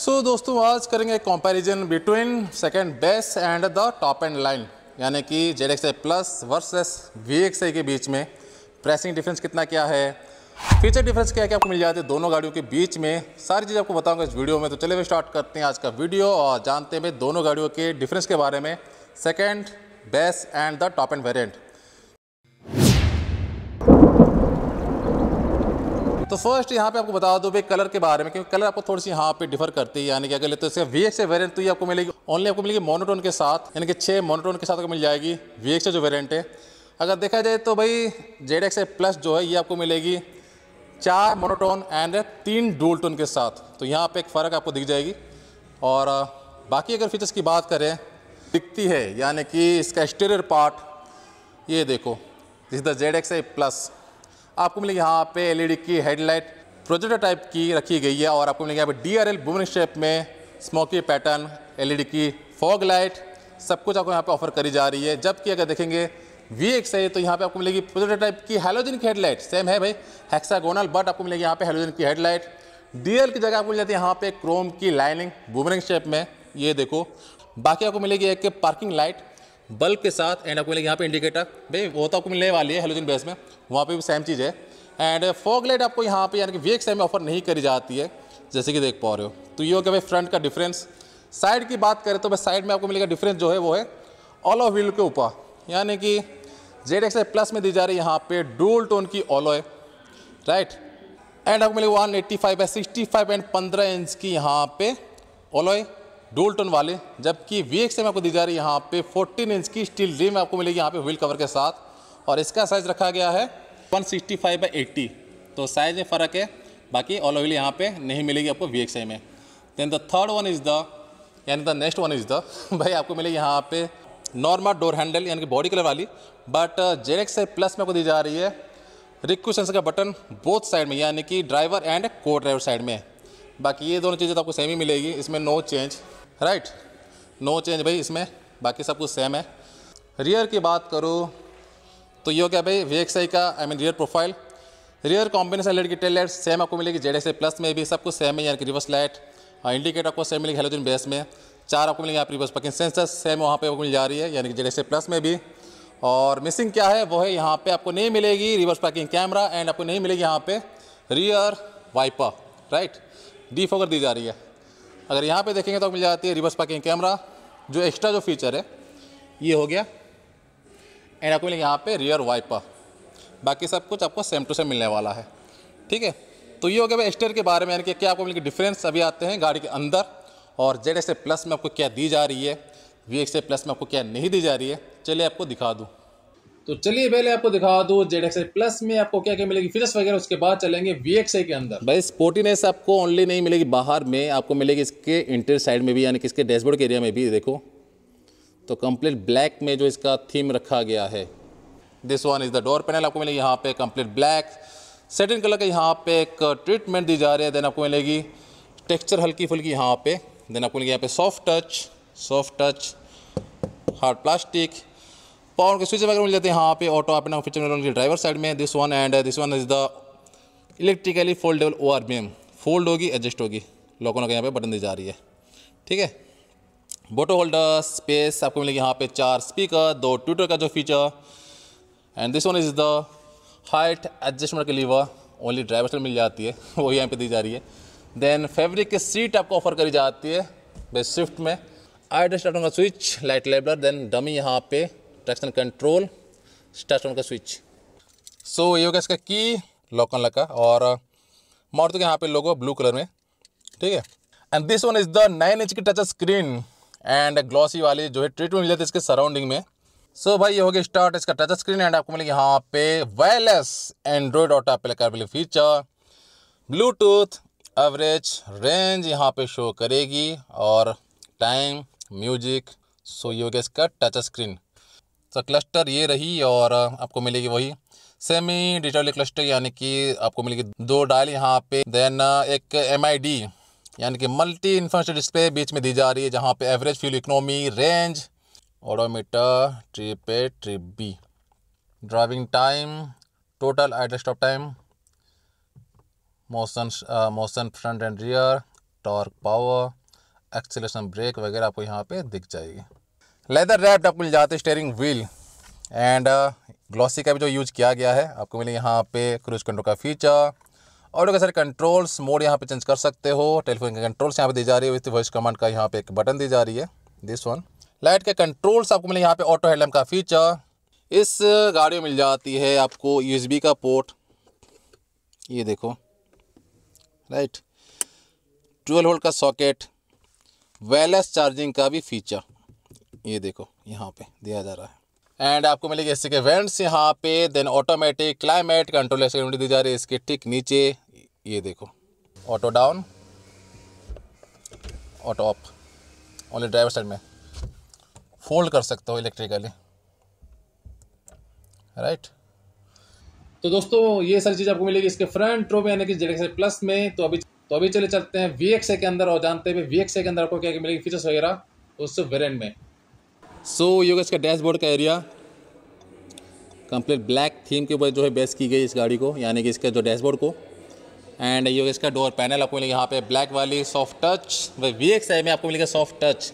सो so, दोस्तों आज करेंगे comparison between second base and the top end line यानी कि Z X I plus versus V X I के बीच में प्रेसिंग डिफरेंस कितना क्या है फीचर डिफरेंस क्या क्या आपको मिल जाते हैं दोनों गाड़ियों के बीच में सारी चीज़ आपको बताऊंगा इस वीडियो में तो चलिए स्टार्ट करते हैं आज का वीडियो और जानते हैं दोनों गाड़ियों के डिफरेंस के बारे में second base and the top end variant तो फर्स्ट यहाँ पे आपको बता दो भाई कलर के बारे में क्योंकि कलर आपको थोड़ी सी यहाँ पे डिफर करती है यानी कि अगर लेते तो इसका वी एक्स वेरियंट तो ये आपको मिलेगी ओनली आपको मिलेगी मोनोटोन के साथ यानी कि छः मोनोटोन के साथ आपको मिल जाएगी वी एक्स जो वेरियंट है अगर देखा जाए तो भाई जेड एक्स प्लस जो है ये आपको मिलेगी चार मोनोटोन एंड तीन डोल टोन के साथ तो यहाँ पर एक फ़र्क आपको दिख जाएगी और बाकी अगर फीचर्स की बात करें दिखती है यानी कि इसका एक्सटीरियर पार्ट ये देखो जिस द जेड एक्स प्लस आपको मिलेगी यहाँ पे एलईडी e की हेडलाइट प्रोजेक्टर टाइप की रखी गई है और आपको मिलेगी यहाँ पे डी आर एल बुमन शेप में स्मोकी पैटर्न एलईडी की फॉग लाइट सब कुछ आपको यहाँ पे ऑफर करी जा रही है जबकि अगर देखेंगे वी एक्स है तो यहाँ पे आपको मिलेगी प्रोजेक्टर टाइप की हेलोजिन की हेडलाइट सेम है भाई हेक्सागोनल बट आपको मिलेगी यहाँ पे हेलोजिन की हेडलाइट डीएल की जगह आपको मिल जाती है यहाँ पे क्रोम की लाइनिंग बुमरिंग शेप में ये देखो बाकी आपको मिलेगी एक पार्किंग लाइट बल्ब के साथ एंड आपको मिलेगा यहाँ पे इंडिकेटर भाई वो तो आपको मिलने वाली है हेलोजन बेस में वहाँ पे भी सेम चीज़ है एंड फॉग लाइट आपको यहाँ पे यानी कि वी में ऑफर नहीं करी जाती है जैसे कि देख पा रहे हो तो ये हो गया भाई फ्रंट का डिफरेंस साइड की बात करें तो भाई साइड में आपको मिलेगा डिफरेंस जो है वो है ऑलो व्हील के ऊपर यानी कि जेड एक्स प्लस में दी जा रही है यहाँ पर डोल टोन की ऑलो है राइट एंड आपको मिलेगा वन एट्टी फाइव है सिक्सटी फाइव एंड पंद्रह इंच की यहाँ पे ऑलो है डोल टोन वाले जबकि वी एक्स में आपको दी जा रही है यहाँ पे 14 इंच की स्टील रिम आपको मिलेगी यहाँ पे व्हील कवर के साथ और इसका साइज़ रखा गया है 165 सिक्सटी बाई एट्टी तो साइज़ में फ़र्क है बाकी ऑल ऑयल यहाँ पे नहीं मिलेगी आपको वी एक्स में than the third one is the यानी the next one is the भाई आपको मिलेगी यहाँ पे नॉर्मल डोर हैंडल यानी कि बॉडी कलर वाली बट जेड एक्स प्लस में आपको दी जा रही है रिक्वेशन का बटन बोथ साइड में यानी कि ड्राइवर एंड को ड्राइवर साइड में बाकी ये दोनों चीज़ें तो आपको सेम ही मिलेगी इसमें no change right no change भाई इसमें बाकी सब कुछ सेम है रियर की बात करूँ तो ये हो गया भाई वी का I mean rear profile rear combination light की टेल लाइट सेम आपको मिलेगी जेड प्लस में भी सब कुछ सेम है यानी कि रिवर्स लाइट इंडिकेटर आपको सेम मिलेगी हेलोजन बेस में चार आपको मिलेंगे आप रिवर्स पकिंग सेंसर सेम वहाँ पे आपको मिल जा रही है यानी कि जेड प्लस में भी और मिसिंग क्या है वो है यहाँ पे आपको नहीं मिलेगी रिवर्स पैकिंग कैमरा एंड आपको नहीं मिलेगी यहाँ पे rear wiper right defogger दी जा रही है अगर यहाँ पे देखेंगे तो मिल जाती है रिवर्स पार्किंग कैमरा जो एक्स्ट्रा जो फीचर है ये हो गया एंड आपको मिलेगा यहाँ पे रियर वाइपर बाकी सब कुछ आपको सेम टू सेम मिलने वाला है ठीक है तो ये हो गया भाई एक्सटेयर के बारे में यानी कि क्या आपको मिलेगी डिफरेंस अभी आते हैं गाड़ी के अंदर और जेड प्लस में आपको क्या दी जा रही है वी प्लस में आपको क्या नहीं दी जा रही है चलिए आपको दिखा दूँ तो चलिए पहले आपको दिखा दो जेड एक्स प्लस में आपको क्या क्या मिलेगी फीचर्स वगैरह उसके बाद चलेंगे वी के अंदर भाई स्पोर्टीनेस आपको ओनली नहीं मिलेगी बाहर में आपको मिलेगी इसके इंटर साइड में भी यानी कि इसके डैशबोर्ड के एरिया में भी देखो तो कंप्लीट ब्लैक में जो इसका थीम रखा गया है this one is the door panel आपको मिलेगी यहाँ पे कंप्लीट ब्लैक सेटिन कलर का यहाँ पे एक ट्रीटमेंट दी जा रही है देन आपको मिलेगी टेक्सचर हल्की फुल्की यहाँ पे देन आपको मिलेगी यहाँ पे soft touch soft touch hard plastic power के स्विच वगैरह मिल जाते हैं यहाँ पे ऑटो आपने फीचर मिल ड्राइवर साइड में this one and this one is the electrically foldable O R V fold होगी एडजस्ट होगी लोगों को यहाँ पे बटन दी जा रही है ठीक है बोटो होल्डर स्पेस आपको मिलेगी यहाँ पे चार स्पीकर दो ट्विटर का जो feature and this one is the height adjustment के लिए ओनली ड्राइवर साइड मिल जाती है वो यहाँ पे दी जा रही है देन फेब्रिक की सीट आपको ऑफर करी जाती है बेस्ट स्विफ्ट में आई डस्ट का स्विच लाइट लेबलर देन डमी यहाँ पे ट्रैक्शन कंट्रोल स्टार्ट का स्विच सो so, ये हो गया इसका की लॉक अनलॉक का और मारुति के यहाँ पे लोगो ब्लू कलर में ठीक है and this one is the nine inch की टच स्क्रीन एंड ग्लॉसी वाली जो है ट्रीटमेंट मिल जाती है इसके सराउंडिंग में सो so, भाई ये हो गया स्टार्ट इसका टच स्क्रीन एंड आपको मिलेगी यहाँ पे wireless Android auto Apple CarPlay feature Bluetooth average range यहाँ पे शो करेगी और टाइम म्यूजिक सो ये हो गया इसका टच स्क्रीन तो क्लस्टर ये रही और आपको मिलेगी वही सेमी डिटेल क्लस्टर यानी कि आपको मिलेगी दो डायल यहाँ पे देन एक एम यानी कि मल्टी इन्फ्रास्ट्रक्चर डिस्प्ले बीच में दी जा रही है जहाँ पे average fuel economy range odometer trip A trip B driving time total idle stop time motion motion front and rear torque power acceleration brake वगैरह आपको यहाँ पे दिख जाएगी लेदर रैप्ड आपको मिल जाते स्टेयरिंग व्हील एंड ग्लॉसी का भी जो यूज़ किया गया है आपको मिले यहाँ पे क्रूज कंट्रोल का फीचर ऑडियो के सारे कंट्रोल्स मोड यहाँ पे चेंज कर सकते हो टेलीफोन के कंट्रोल्स यहाँ पे दी जा रही है वॉइस कमांड का यहाँ पे एक बटन दी जा रही है दिस वन लाइट के कंट्रोल्स आपको मिले यहाँ पे ऑटो हेडलैम्प का फीचर इस uh, गाड़ी में मिल जाती है आपको यूएसबी का पोर्ट ये देखो राइट ट्वेल्व होल्ड का सॉकेट वायरलेस चार्जिंग का भी फीचर ये देखो यहाँ पे दिया जा रहा है एंड आपको मिलेगी इसके वेंट्स यहाँ पे then automatic climate control experiment दी जा रही है इसके ठीक नीचे ये देखो auto down auto up only driver side में फोल्ड कर सकते हो इलेक्ट्रिकली राइट तो दोस्तों ये सारी चीज़ आपको मिलेगी इसके फ्रंट रो में यानी कि जेड प्लस में तो अभी तो अभी चले चलते हैं वी के अंदर और जानते हैं वी के अंदर आपको क्या क्या मिलेगी फीचर्स वगैरह उस वेरियंट में सो ये का इसका डैशबोर्ड का एरिया कंप्लीट ब्लैक थीम के ऊपर जो है बेस की गई इस गाड़ी को यानी कि इसके जो डैशबोर्ड को एंड योग का डोर पैनल आपको मिलेगा यहाँ पे ब्लैक वाली सॉफ्ट टच वी एक्स में आपको मिलेगा soft touch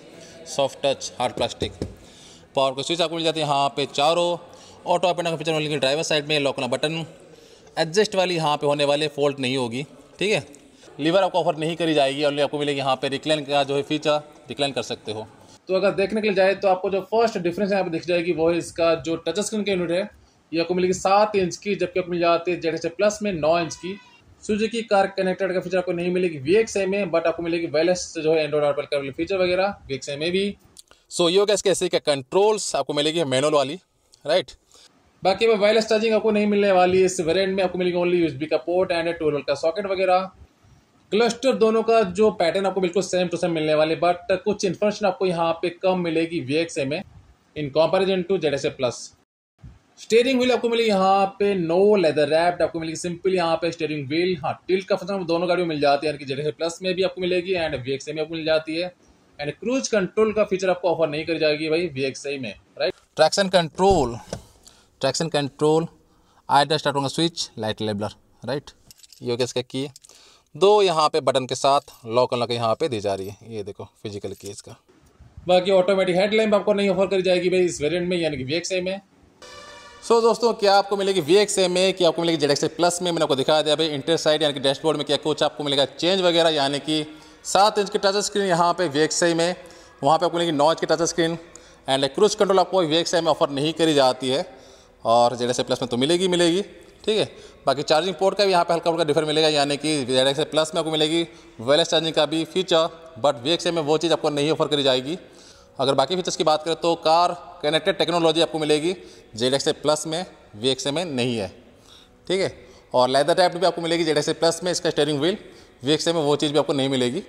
soft touch hard plastic power के स्विच आपको मिल जाती है यहाँ पे चारों ऑटो अपना का फीचर मिलेगी ड्राइवर साइड में लॉकना बटन एडजस्ट वाली यहाँ पे होने वाले फॉल्ट नहीं होगी ठीक है लीवर आपको ऑफर नहीं करी जाएगी और आपको मिलेगी यहाँ पे रिक्लाइन का जो है फीचर रिक्लाइन कर सकते हो तो अगर देखने के लिए जाए तो आपको जो फर्स्ट डिफरेंस यहाँ पे दिख जाएगी वो है इसका जो टच स्क्रीन का यूनिट है ये आपको मिलेगी सात इंच की जबकि आपको मिल जाती है जेड प्लस में नौ इंच की की कार कनेक्टेड का फीचर आपको नहीं मिलेगी वी एक्स में बट आपको मिलेगी वेलेस जो है एंड्रॉइड ऑटो का फीचर वगैरह वी एक्स में भी सो so, योगा इसके ऐसे कंट्रोल्स आपको मिलेगी मैनुअल वाली राइट बाकी में वायरलेस चार्जिंग आपको नहीं मिलने वाली इस वेरिएंट में आपको मिलेगी ओनली यूएसबी का पोर्ट एंड टू का सॉकेट वगैरह क्लस्टर दोनों का जो पैटर्न आपको बिल्कुल सेम टू सेम मिलने वाले बट कुछ इन्फॉर्मेशन आपको यहाँ पे कम मिलेगी वी एक्स में in comparison to Z S A plus steering wheel आपको मिलेगी यहाँ पे नो लेदर रैप्ड आपको मिलेगी सिंपल यहाँ पे स्टेयरिंग व्हील हाँ टिल का फंक्शन दोनों गाड़ियों में मिल जाती है यानी कि जेड एस ए प्लस में भी आपको मिलेगी एंड वी एक्स में आपको मिल जाती है एंड क्रूज कंट्रोल का फीचर आपको ऑफर नहीं करी जाएगी भाई वी एक्स में right traction control traction control I start होगा स्विच लाइट लेबलर राइट योग की दो यहाँ पे बटन के साथ लॉक लॉक यहाँ पे दी जा रही है ये देखो फिजिकल की इसका बाकी ऑटोमेटिक हेडलैम्प आपको नहीं ऑफर करी जाएगी भाई इस वेरिएंट में यानी कि वी में सो so, दोस्तों क्या आपको मिलेगी वी एक्स में क्या आपको मिलेगी जेड एक्स प्लस में मैंने आपको दिखा दिया भाई इंटर साइड यानी कि डैशबोर्ड में क्या कुछ आपको मिलेगा चेंज वगैरह यानी कि सात इंच की टच स्क्रीन यहाँ पे वी एक्स में वहाँ पे आपको मिलेगी नौ इंच की touch screen and cruise control आपको वी एक्स में ऑफर नहीं करी जाती है और जेड एक्स प्लस में तो मिलेगी मिलेगी ठीक है बाकी चार्जिंग पोर्ट का भी यहाँ पे हल्का हल्का डिफर मिलेगा यानी कि जेड एक्स प्लस में आपको मिलेगी वेलेस चार्जिंग का भी फीचर बट वी में वो चीज़ आपको नहीं ऑफर करी जाएगी अगर बाकी फीचर्स की बात करें तो कार कनेक्टेड टेक्नोलॉजी आपको मिलेगी जेड एक्स प्लस में वी में नहीं है ठीक है और लेदर टाइप भी आपको मिलेगी जेड एक्स प्लस में इसका स्टेयरिंग व्हील वी में वो चीज़ भी आपको नहीं मिलेगी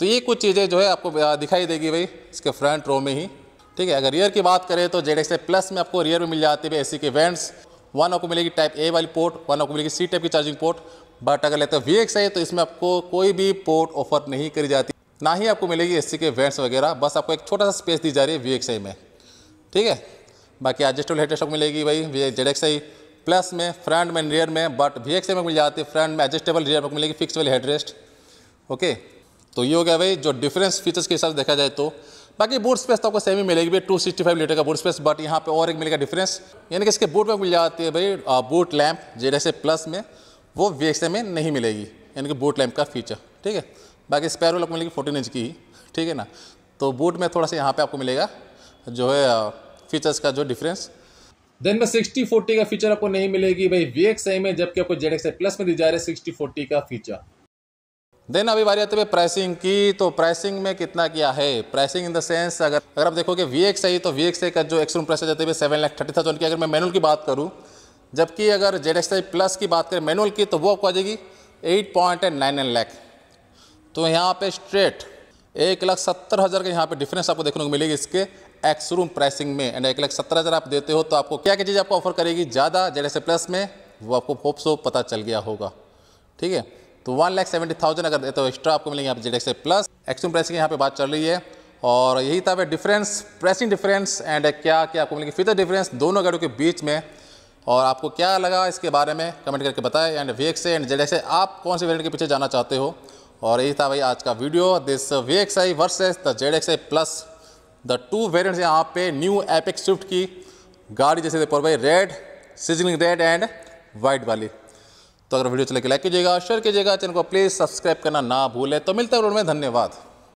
तो ये कुछ चीज़ें जो है आपको दिखाई देगी भाई इसके फ्रंट रो में ही ठीक है अगर रियर की बात करें तो जेड प्लस में आपको रियर में मिल जाती है ए के वेंट्स वन आपको मिलेगी टाइप ए वाली पोर्ट वन आपको मिलेगी सी टाइप की चार्जिंग पोर्ट बट अगर लेते हैं वी एक्स आई तो इसमें आपको कोई भी पोर्ट ऑफर नहीं करी जाती ना ही आपको मिलेगी एस के वेंट्स वगैरह बस आपको एक छोटा सा स्पेस दी जा रही है वी एक्स आई में ठीक है बाकी एडजस्टेबल हेड स्टॉक मिलेगी भाई V Z X I plus में फ्रंट में रियर में बट वी एक्स आई में मिल जाती है फ्रंट में एडजस्टेबल रियर में मिलेगी फिक्स वाली हेड ओके तो ये हो गया भाई जो डिफरेंस फीचर्स के हिसाब से देखा जाए तो बाकी बूट स्पेस तो आपको सेम ही मिलेगी भाई टू सिक्सटी फाइव लीटर का बूट स्पेस बट यहाँ पे और एक मिलेगा डिफरेंस यानी कि इसके बूट में मिल जाती है भाई बूट लैम्प जेड प्लस में वो वी में नहीं मिलेगी यानी कि बूट लैम्प का फीचर ठीक है बाकी स्पेयर आपको मिलेगी फोर्टीन इंच की ठीक है ना तो बूट में थोड़ा सा यहाँ पर आपको मिलेगा जो है फीचर्स का जो डिफरेंस देन में सिक्सटी फोर्टी का फीचर आपको नहीं मिलेगी भाई वी में जबकि आपको जेड प्लस में दी जा रहा है सिक्सटी फोर्टी का फीचर देन अभी बारी आती हुए प्राइसिंग की तो प्राइसिंग में कितना किया है प्राइसिंग इन द सेंस अगर अगर आप देखोगे वी एक्स आई तो वी एक्स आई का जो एक्सरूम प्राइस जाते हुए सेवन लाख थर्टी थाउजेंड की अगर मैं मैनुअल की बात करूँ जबकि अगर जेड एक्स आई प्लस की बात करें मैनुअल की तो वो आपको आ जाएगी eight point nine nine lakh तो यहाँ पे स्ट्रेट एक लाख सत्तर हज़ार का यहाँ पे डिफरेंस आपको देखने को मिलेगी इसके एक्सरूम प्राइसिंग में एंड एक लाख सत्तर हज़ार आप देते हो तो आपको क्या क्या चीज़ आपको ऑफर करेगी ज़्यादा जेड एस प्लस में वो आपको होप सो पता चल गया होगा ठीक है तो वन लैख सेवेंटी थाउजेंड अगर देते हो एक्स्ट्रा आपको मिलेंगे आप Z X plus extreme price की यहाँ पे बात चल रही है और यही था डिफरेंस प्राइसिंग डिफरेंस एंड क्या क्या आपको मिलेगी फीचर डिफरेंस दोनों गाड़ियों के बीच में और आपको क्या लगा इसके बारे में कमेंट करके बताएं and V X and Z X आप कौन से वेरियंट के पीछे जाना चाहते हो और यही था भाई आज का video this V X I versus the Z X I plus the two variants यहाँ पे न्यू एपिक स्विफ्ट की गाड़ी जैसे देखो भाई रेड सीजनिंग रेड एंड वाइट वाली तो अगर वीडियो चले के लाइक कीजिएगा शेयर कीजिएगा चैनल को प्लीज़ सब्सक्राइब करना ना भूलें तो मिलते हैं में धन्यवाद